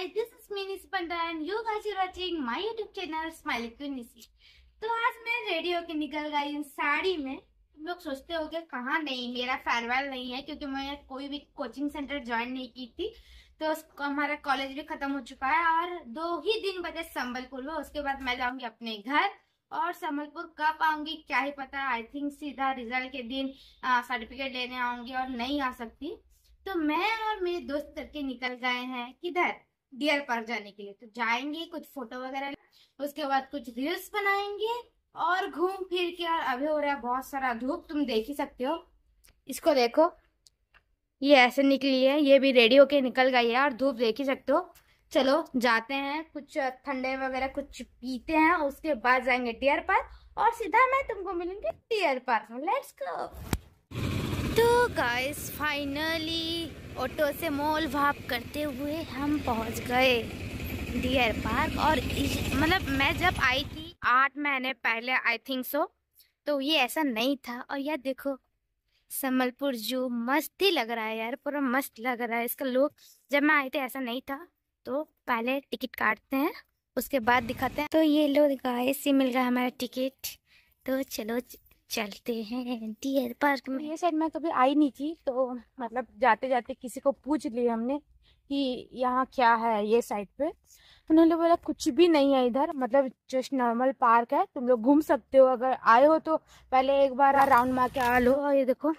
Hi this is me Nisi Panda and you guys are watching my YouTube channel smile queen Nisi तो आज मैं ready होके निकल गई हूँ साड़ी में तुम लोग सोचते हो कि नहीं मेरा फेयरवेल नहीं है क्योंकि मैं कोई भी कोचिंग सेंटर ज्वाइन नहीं की थी तो हमारा कॉलेज भी खत्म हो चुका है और दो ही दिन बचे संबलपुर में उसके बाद मैं जाऊंगी अपने घर और संबलपुर कब आऊंगी क्या ही पता आई थिंक सीधा रिजल्ट के दिन सर्टिफिकेट लेने आऊंगी और नहीं आ सकती तो मैं और मेरे दोस्त करके निकल गए हैं किधर डियर पार्क जाने के लिए तो जाएंगे कुछ फोटो वगैरह उसके बाद कुछ रील्स बनाएंगे और घूम फिर के और अभी हो रहा है बहुत सारा धूप तुम देख ही सकते हो इसको देखो ये ऐसे निकली है ये भी रेडी होके निकल गई है और धूप देख ही सकते हो चलो जाते हैं कुछ ठंडे वगैरह कुछ पीते हैं उसके बाद जाएंगे डियर पार्क और सीधा मैं तुमको मिलूंगी डियर पार्क लेट्स गो तो गाइस फाइनली ऑटो से मोल भाप करते हुए हम पहुंच गए डियर पार्क और मतलब मैं जब आई थी आठ महीने पहले आई थिंक सो तो ये ऐसा नहीं था और यार देखो संबलपुर जो मस्त ही लग रहा है यार पूरा मस्त लग रहा है इसका लोग जब मैं आई थी ऐसा नहीं था तो पहले टिकट काटते हैं उसके बाद दिखाते हैं तो ये लोग गाय से मिल गया हमारा टिकट तो चलो चलते हैं डियर पार्क में ये साइड मैं कभी आई नहीं थी तो मतलब जाते जाते किसी को पूछ लिया हमने कि यहाँ क्या है ये साइड पे उन्होंने बोला कुछ भी नहीं है इधर मतलब जस्ट नॉर्मल पार्क है तुम लोग घूम सकते हो अगर आए हो तो पहले एक बार राउंड मार के आ लो और ये देखो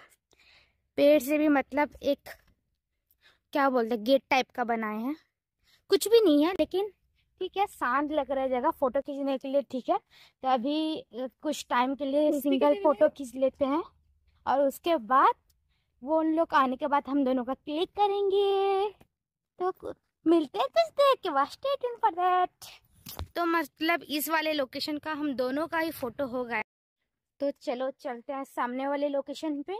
पेड़ से भी मतलब एक क्या बोलते गेट टाइप का बनाए हैं कुछ भी नहीं है लेकिन कि क्या शांत लग रहा है जगह फोटो खींचने के लिए ठीक है तो अभी कुछ टाइम के लिए सिंगल फोटो खींच लेते हैं और उसके बाद वो उन लोग आने के बाद हम दोनों का क्लिक करेंगे तो मिलते हैं कुछ देर के बाद फॉर देट तो मतलब इस वाले लोकेशन का हम दोनों का ही फोटो हो गया तो चलो चलते हैं सामने वाले लोकेशन पे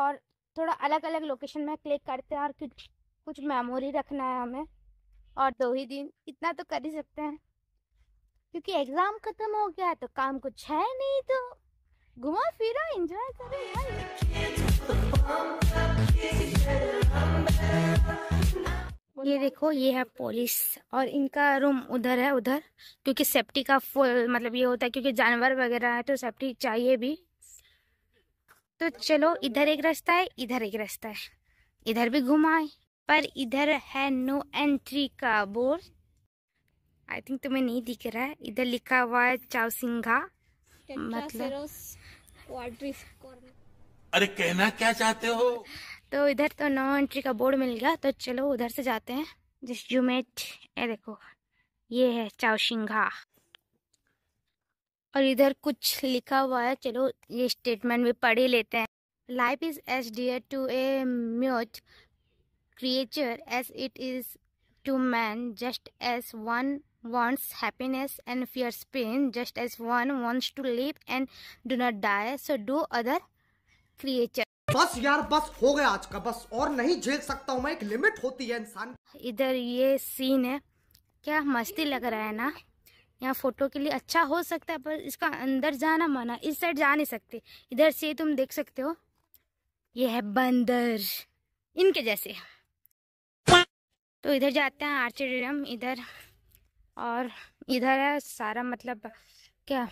और थोड़ा अलग अलग लोकेशन में क्लिक करते हैं और कुछ मेमोरी रखना है हमें और दो ही दिन इतना तो कर ही सकते हैं क्योंकि एग्जाम खत्म हो गया तो काम कुछ है नहीं तो घुमा फिरा एंजॉय करो ये देखो ये है पुलिस और इनका रूम उधर है उधर क्योंकि सेफ्टी का फुल मतलब ये होता है क्योंकि जानवर वगैरह है तो सेफ्टी चाहिए भी तो चलो इधर एक रास्ता है इधर एक रास्ता है इधर भी घुमाए पर इधर है नो एंट्री का बोर्ड आई थिंक तुम्हें नहीं दिख रहा है इधर लिखा हुआ है चाउसिंगा मतलब अरे कहना क्या चाहते हो तो इधर तो नो एंट्री का बोर्ड मिल गया तो चलो उधर से जाते हैं जिस जुमेट ये देखो ये है चाउसिंगा और इधर कुछ लिखा हुआ है चलो ये स्टेटमेंट भी पढ़ ही लेते हैं life is as dear to a mute creature as it is to man, just as one wants happiness and fears pain, just as one wants to live and do not die, so do other creature बस यार बस हो गया आज का बस और नहीं झेल सकता हूँ मैं एक लिमिट होती है इंसान इधर ये सीन है क्या मस्ती लग रहा है ना यहाँ फोटो के लिए अच्छा हो सकता है पर इसका अंदर जाना मना इस साइड जा नहीं सकते इधर से तुम देख सकते हो ये है बंदर इनके जैसे तो इधर जाते हैं आर्चेरियम इधर और इधर है सारा मतलब क्या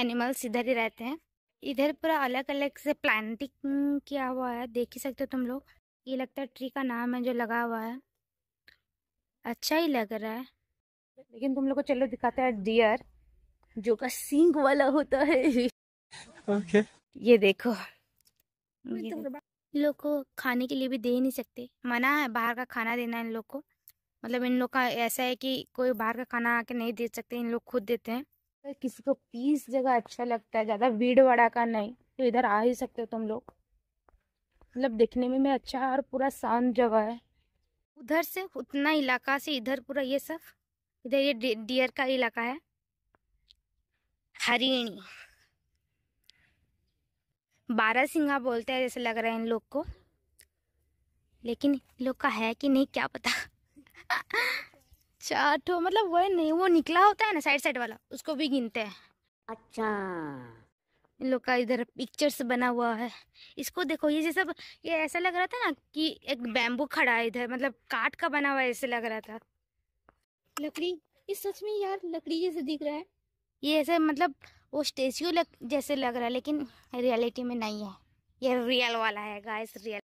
एनिमल्स इधर ही रहते हैं इधर पूरा अलग अलग से प्लांटिंग किया हुआ है देख ही सकते हो तुम लोग ये लगता है ट्री का नाम है जो लगा हुआ है अच्छा ही लग रहा है लेकिन तुम लोग को चलो दिखाते हैं डियर जो का सिंग वाला होता है ओके okay. ये देखो लोग को खाने के लिए भी दे नहीं सकते मना है बाहर का खाना देना इन लोग को मतलब इन लोग का ऐसा है कि कोई बाहर का खाना आके नहीं दे सकते इन लोग खुद देते हैं तो किसी को पीस जगह अच्छा लगता है ज़्यादा भीड़ वाड़ा का नहीं तो इधर आ ही सकते हो तुम लोग मतलब देखने में मैं अच्छा है और पूरा शांत जगह है उधर से उतना इलाका से इधर पूरा ये सब इधर ये डियर का इलाका है हरिणी बारह सिंगा बोलते हैं जैसे लग रहा है इन लोग को लेकिन इन लोग का है कि नहीं क्या पता चाटो मतलब वो नहीं वो निकला होता है ना साइड साइड वाला उसको भी गिनते हैं अच्छा इन लोग का इधर पिक्चर्स बना हुआ है इसको देखो ये जैसा ये ऐसा लग रहा था ना कि एक बैम्बू खड़ा है इधर मतलब काट का बना हुआ ऐसे लग रहा था लकड़ी ये सच में यार लकड़ी जैसे दिख रहा है ये ऐसे मतलब वो स्टेच्यू लग जैसे लग रहा है लेकिन रियलिटी में नहीं है ये रियल वाला है गाइस रियल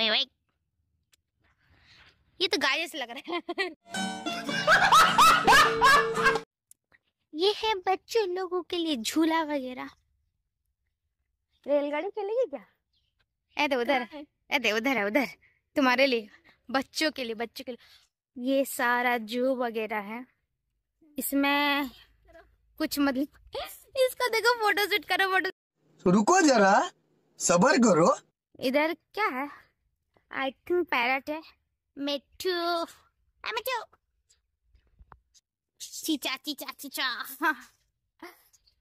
वही वही ये तो गाय से लग रहा है ये है बच्चों लोगों के लिए झूला वगैरह रेलगाड़ी चलेगी क्या ए दे उधर ए दे उधर है उधर तुम्हारे लिए बच्चों के लिए बच्चों के लिए ये सारा जू वगैरह है इसमें कुछ मतलब इसका देखो फोटो शूट करो फोटो रुको जरा सबर करो इधर क्या है I think parrot है मिट्टू आई मिट्टू चीचा चीचा चीचा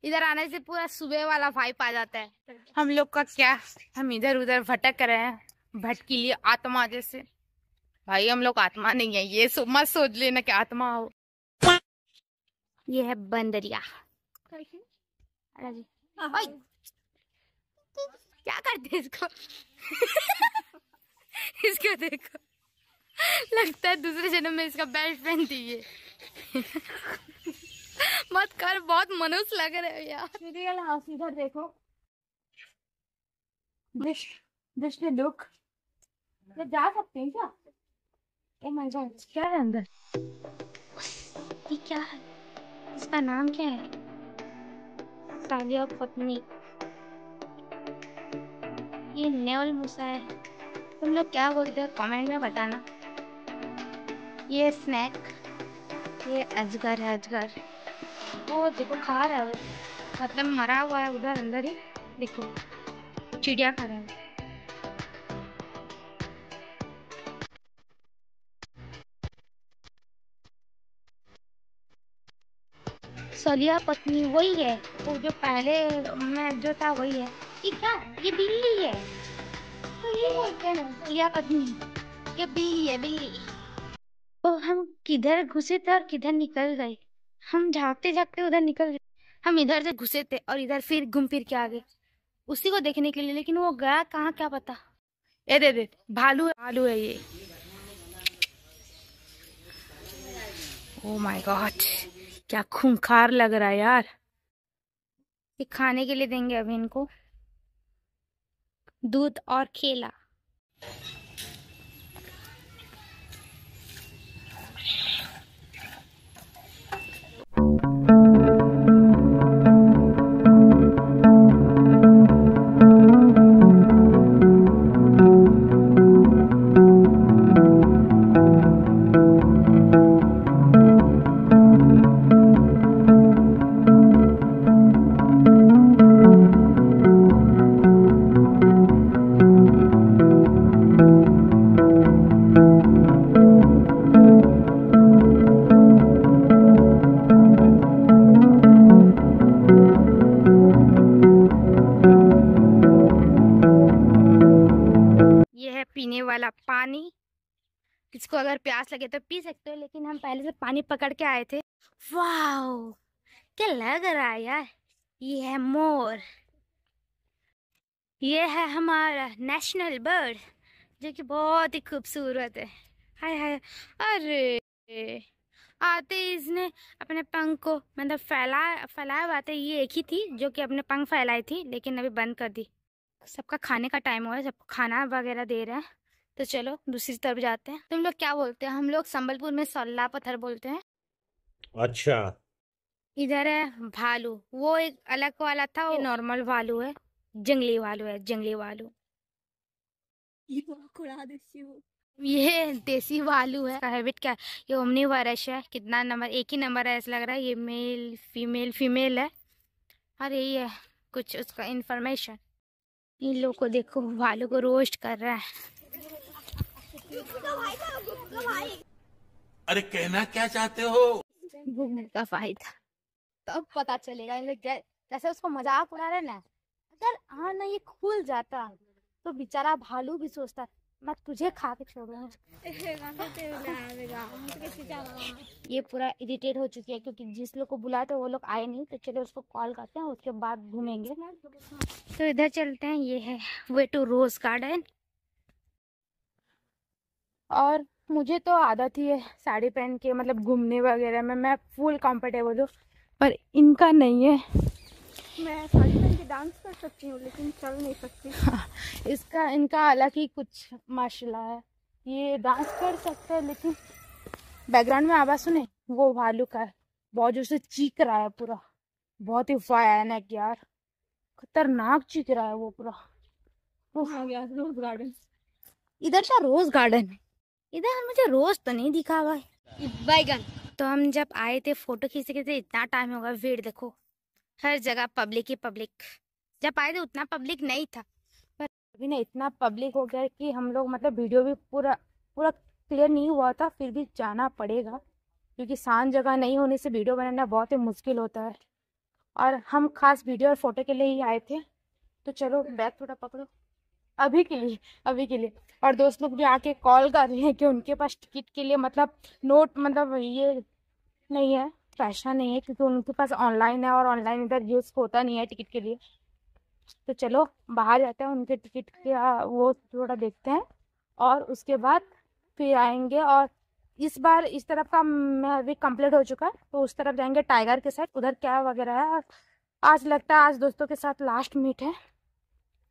इधर आने से पूरा सुबह वाला वाइप आ जाता है हम लोग का क्या हम इधर उधर भटक रहे हैं भटकी लिए आत्मा जैसे भाई हम लोग आत्मा नहीं है ये सो, मत सोच लेना कि आत्मा हो ये है बंदरिया क्या करते इसको इसको देखो लगता है दूसरे जन्म में इसका बेस्ट फ्रेंड थी ये मत कर बहुत मनुष्य लग रहे हो यार रियल हाउस इधर देखो दिश दिश ने लुक ये जा सकते हैं क्या ओ माय गॉड क्या है अंदर ये क्या है इसका नाम क्या है तालिया पत्नी ये नेवल मुसा है तुम लोग क्या बोलते हो कमेंट में बताना ये स्नैक ये अजगर है अजगर वो देखो खा रहा है मतलब मरा हुआ है उधर अंदर ही देखो चिड़िया खा रहा है सलिया पत्नी वही है वो जो पहले मैं जो था वही है ये क्या ये बिल्ली है या पत्नी ये बिल्ली है बिल्ली तो हम किधर घुसे थे और किधर निकल गए हम झाँकते झाँकते उधर निकल गए हम इधर से घुसे थे और इधर फिर घूम फिर के आ गए उसी को देखने के लिए लेकिन वो गया कहाँ क्या पता ए दे दे भालू है भालू है ये ओ माय गॉड क्या खूंखार लग रहा है यार ये खाने के लिए देंगे अभी इनको दूध और केला अगर प्यास लगे तो पी सकते हो लेकिन हम पहले से पानी पकड़ के आए थे वाह क्या लग रहा है यार ये है मोर ये है हमारा नेशनल बर्ड जो कि बहुत ही खूबसूरत है हाय हाय अरे आते इसने अपने पंख को मतलब फैला फैलाए हुआ था ये एक ही थी जो कि अपने पंख फैलाई थी लेकिन अभी बंद कर दी सबका खाने का टाइम हो रहा है सबको खाना वगैरह दे रहा है तो चलो दूसरी तरफ जाते हैं तुम लोग क्या बोलते हैं हम लोग संबलपुर में सोल्ला पत्थर बोलते हैं अच्छा इधर है भालू वो एक अलग वाला था नॉर्मल भालू है जंगली भालू है जंगली भालू ये तो देसी भालू है हैबिट क्या ये ओमनी वर्ष है कितना नंबर एक ही नंबर है ऐसा लग रहा है ये मेल फीमेल फीमेल है और यही है कुछ उसका इन्फॉर्मेशन इन लोग को देखो भालू को रोस्ट कर रहा है अरे कहना क्या चाहते हो का फायदा तब पता चलेगा जैसे उसको मजाक उड़ा रहे ना अगर हाँ ना ये खुल जाता तो बेचारा भालू भी सोचता मैं तुझे खा के छोड़ रहा ये पूरा इरिटेट हो चुकी है क्योंकि जिस लोग को बुलाते वो लोग आए नहीं तो चलो उसको कॉल करते हैं उसके बाद घूमेंगे तो इधर चलते हैं ये है वे टू रोज गार्डन और मुझे तो आदत ही है साड़ी पहन के मतलब घूमने वगैरह में मैं फुल कंफर्टेबल हूँ पर इनका नहीं है मैं साड़ी पहन के डांस कर सकती हूँ लेकिन चल नहीं सकती हाँ, इसका इनका अलग ही कुछ माशाल्लाह है ये डांस कर सकते हैं लेकिन बैकग्राउंड में आवाज़ सुने वो भालू का है बहुत जोर से चीख रहा है पूरा बहुत ही भयानक यार खतरनाक चीख रहा है वो पूरा वो आ गया रोज गार्डन इधर सा रोज गार्डन है इधर मुझे रोज तो नहीं दिखा हुआ है बैगन तो हम जब आए थे फोटो खींचते थे इतना टाइम होगा भीड़ देखो हर जगह पब्लिक ही पब्लिक जब आए थे उतना पब्लिक नहीं था पर अभी ना इतना पब्लिक हो गया कि हम लोग मतलब वीडियो भी पूरा पूरा क्लियर नहीं हुआ था फिर भी जाना पड़ेगा क्योंकि शांत जगह नहीं होने से वीडियो बनाना बहुत ही मुश्किल होता है और हम खास वीडियो और फोटो के लिए ही आए थे तो चलो बैग थोड़ा पकड़ो अभी के लिए अभी के लिए और दोस्त लोग भी आके कॉल कर रहे हैं कि उनके पास टिकट के लिए मतलब नोट मतलब ये नहीं है पैसा नहीं है क्योंकि उनके पास ऑनलाइन है और ऑनलाइन इधर यूज़ होता नहीं है टिकट के लिए तो चलो बाहर जाते हैं उनके टिकट के वो थोड़ा देखते हैं और उसके बाद फिर आएंगे और इस बार इस तरफ का मैं अभी कंप्लीट हो चुका है तो उस तरफ जाएंगे टाइगर के साइड उधर क्या वगैरह है और आज लगता है आज दोस्तों के साथ लास्ट मीट है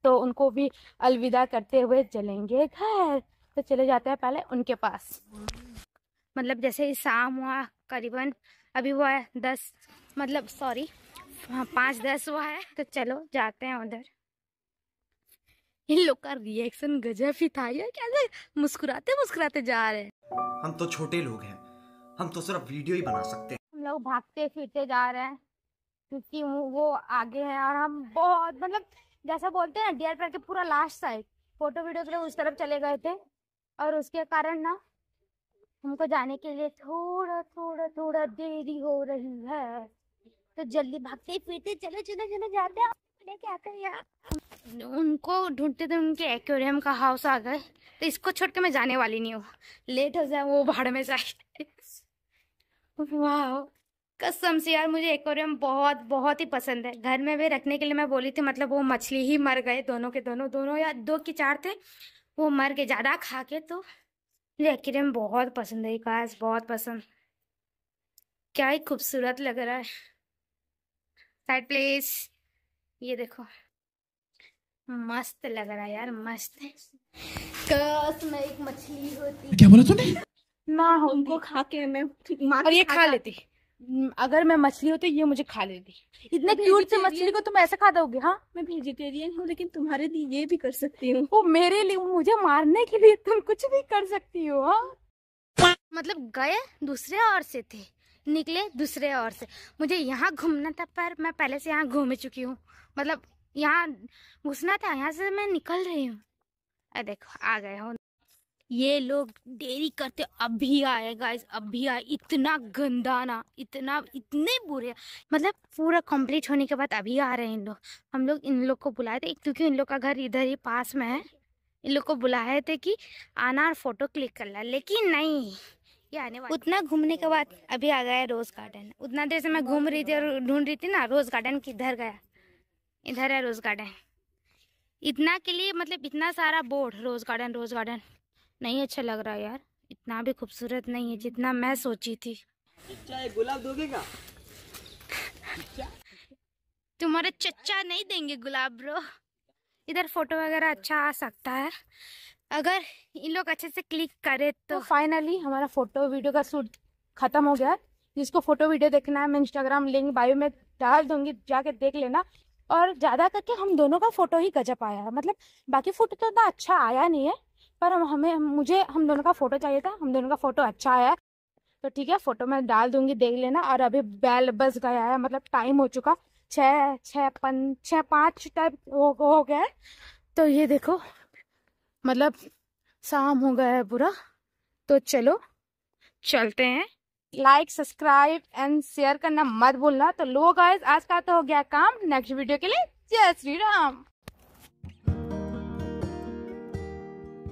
तो उनको भी अलविदा करते हुए चलेंगे घर तो चले जाते हैं पहले उनके पास मतलब जैसे शाम हुआ करीबन अभी वो है दस मतलब सॉरी हाँ, पाँच दस हुआ है तो चलो जाते हैं उधर इन लोग का रिएक्शन गजब ही था यार क्या मुस्कुराते मुस्कुराते जा रहे हैं हम तो छोटे लोग हैं हम तो सिर्फ वीडियो ही बना सकते हैं हम लोग भागते फिरते जा रहे हैं क्योंकि वो आगे है और हम बहुत मतलब जैसा बोलते हैं ना डीआरपीआर के पूरा लास्ट साइड फोटो वीडियो के लिए उस तरफ चले गए थे और उसके कारण ना हमको जाने के लिए थोड़ा थोड़ा थोड़ा देरी हो रही है तो जल्दी भागते फिरते चलो चलो चलो जाते लेके आते हैं यार उनको ढूंढते थे उनके एक्वेरियम का हाउस आ गए तो इसको छोड़ के मैं जाने वाली नहीं हूँ लेट हो जाए वो भाड़ में जाए वाह कसम से यार मुझे एक्वेरियम बहुत बहुत ही पसंद है घर में भी रखने के लिए मैं बोली थी मतलब वो मछली ही मर गए दोनों के दोनों दोनों या दो के चार थे वो मर गए ज़्यादा खा के तो मुझे एक्वेरियम बहुत पसंद है काश बहुत पसंद क्या ही खूबसूरत लग रहा है साइड प्लेस ये देखो मस्त लग रहा है यार मस्त है कस में एक मछली होती क्या बोला तूने ना उनको खा के मैं और ये खा, खा लेती अगर मैं मछली हूँ तो ये मुझे खा लेती इतने क्यूट से मछली को तुम ऐसे खा दोगे हाँ मैं वेजिटेरियन हूँ लेकिन तुम्हारे लिए ये भी कर सकती हूँ वो मेरे लिए मुझे मारने के लिए तुम कुछ भी कर सकती हो हाँ मतलब गए दूसरे और से थे निकले दूसरे और से मुझे यहाँ घूमना था पर मैं पहले से यहाँ घूम चुकी हूँ मतलब यहाँ घुसना था यहाँ से मैं निकल रही हूँ देखो आ गए हो ये लोग देरी करते अब भी आए गाइज अब भी आए इतना गंदा ना इतना इतने बुरे मतलब पूरा कंप्लीट होने के बाद अभी आ रहे हैं इन लोग हम लोग इन लोग को बुलाए थे क्योंकि इन लोग का घर इधर ही पास में है इन लोग को बुलाए थे कि आना और फोटो क्लिक कर ला लेकिन नहीं ये आने वाले उतना घूमने के बाद अभी आ गया रोज़ गार्डन उतना देर से मैं घूम रही थी और ढूंढ रही थी ना रोज़ गार्डन किधर गया इधर है रोज़ गार्डन इतना के लिए मतलब इतना सारा board rose garden rose garden नहीं अच्छा लग रहा यार इतना भी खूबसूरत नहीं है जितना मैं सोची थी गुलाब दोगे क्या तुम्हारे चचा नहीं देंगे गुलाब ब्रो इधर फोटो वगैरह अच्छा आ सकता है अगर इन लोग अच्छे से क्लिक करे तो फाइनली तो हमारा फोटो वीडियो का शूट खत्म हो गया जिसको फोटो वीडियो देखना है मैं इंस्टाग्राम लिंक बायो में डाल दूंगी जाके देख लेना और ज्यादा करके हम दोनों का फोटो ही गजब आया है मतलब बाकी फोटो तो उतना अच्छा आया नहीं है पर हम हमें मुझे हम दोनों का फोटो चाहिए था हम दोनों का फोटो अच्छा आया तो ठीक है फोटो मैं डाल दूंगी देख लेना और अभी बैल बस गया है मतलब टाइम हो चुका छः छः पन पाँच टाइप हो, हो गया है तो ये देखो मतलब शाम हो गया है पूरा तो चलो चलते हैं लाइक सब्सक्राइब एंड शेयर करना मत भूलना तो लो गाइस आज का तो हो गया काम नेक्स्ट वीडियो के लिए जय श्री राम